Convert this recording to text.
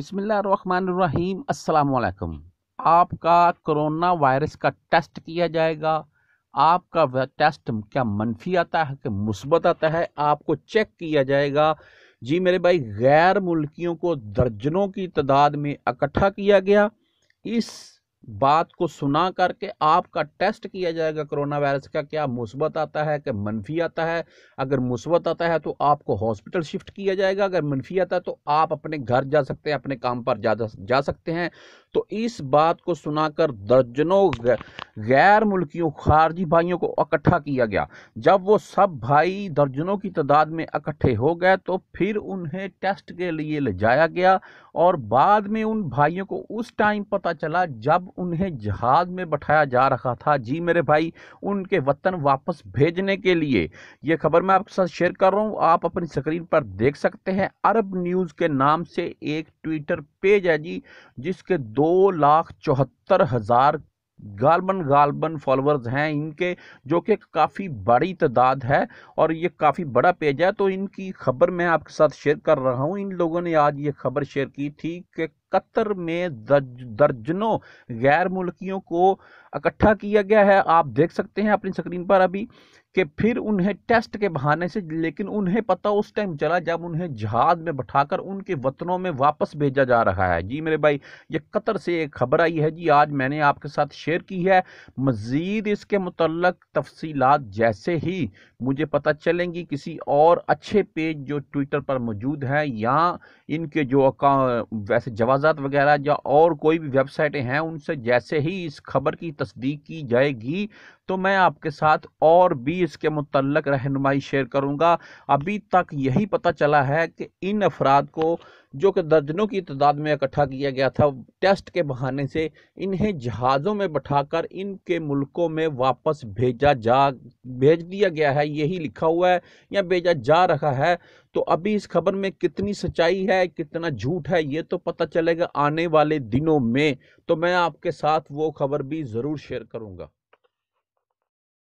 بسم اللہ الرحمن الرحیم السلام علیکم آپ کا کرونا وائرس کا ٹیسٹ کیا جائے گا آپ کا ٹیسٹ کیا منفی آتا ہے کہ مثبت آتا ہے آپ کو چیک کیا جائے گا جی میرے بھائی غیر ملکیوں کو درجنوں کی تعداد میں اکٹھا کیا گیا اس بات کو سنا کر کے آپ کا ٹیسٹ کیا جائے گا کرونا وائرس کا کیا مثبت آتا ہے کہ منفی آتا ہے اگر مثبت آتا ہے تو آپ کو ہاسپٹل شفٹ کیا جائے گا اگر منفی آتا ہے تو آپ اپنے گھر جا سکتے ہیں اپنے کام پر جا سکتے ہیں تو اس بات کو سنا کر درجنوں غیر ملکیوں خارجی بھائیوں کو اکٹھا کیا گیا جب وہ سب بھائی درجنوں کی تعداد میں اکٹھے ہو گئے تو پھر انہیں ٹیسٹ کے لیے لے جایا گیا اور بعد میں ان بھائیوں کو اس ٹائم پتہ چلا جب انہیں جہاد میں بٹھایا جا رہا تھا جی میرے بھائی ان کے وطن واپس بھیجنے کے لیے یہ خبر میں آپ کے ساتھ شیئر کر رہا ہوں آپ اپنی سکرین پر دیکھ سکتے ہیں عرب نیوز کے نام سے ایک ٹویٹر پیج ہے جی جس کے دو لاکھ چوہتر ہزار غالباً غالباً فالورز ہیں ان کے جو کہ کافی بڑی تعداد ہے اور یہ کافی بڑا پیج ہے تو ان کی خبر میں آپ کے ساتھ شیئر کر رہا ہوں ان لوگوں نے آج یہ خبر شیئر کی تھی کہ قطر میں درجنوں غیر ملکیوں کو اکٹھا کیا گیا ہے آپ دیکھ سکتے ہیں اپنی سکرین پر ابھی کہ پھر انہیں ٹیسٹ کے بہانے سے لیکن انہیں پتہ اس ٹائم چلا جب انہیں جہاد میں بٹھا کر ان کے وطنوں میں واپس بھیجا جا رہا ہے جی میرے بھائی یہ قطر سے ایک خبر آئی ہے جی آج میں نے آپ کے ساتھ شیئر کی ہے مزید اس کے متعلق تفصیلات جیسے ہی مجھے پتہ چلیں گی کسی اور اچھے پیج جو ٹویٹر پر موجود ہیں یا ان کے جو ویسے جوازات وغیرہ یا اور کوئی بھی ویب سائٹیں ہیں ان سے جیسے ہی اس خبر کی تصدیق کی جائے گی تو میں آپ کے ساتھ اور بھی اس کے متعلق رہنمائی شیئر کروں گا ابھی تک یہی پتہ چلا ہے کہ ان افراد کو جو کہ درجنوں کی تعداد میں اکٹھا کیا گیا تھا ٹیسٹ کے بہانے سے انہیں جہازوں میں بٹھا کر ان کے ملکوں میں واپس بھیجا جا بھیج دیا گیا ہے یہی لکھا ہوا ہے یا بھیجا جا رہا ہے تو ابھی اس خبر میں کتنی سچائی ہے کتنا جھوٹ ہے یہ تو پتہ چلے گا آنے والے دنوں میں تو میں آپ کے ساتھ وہ خبر بھی ضرور شیئر کروں گا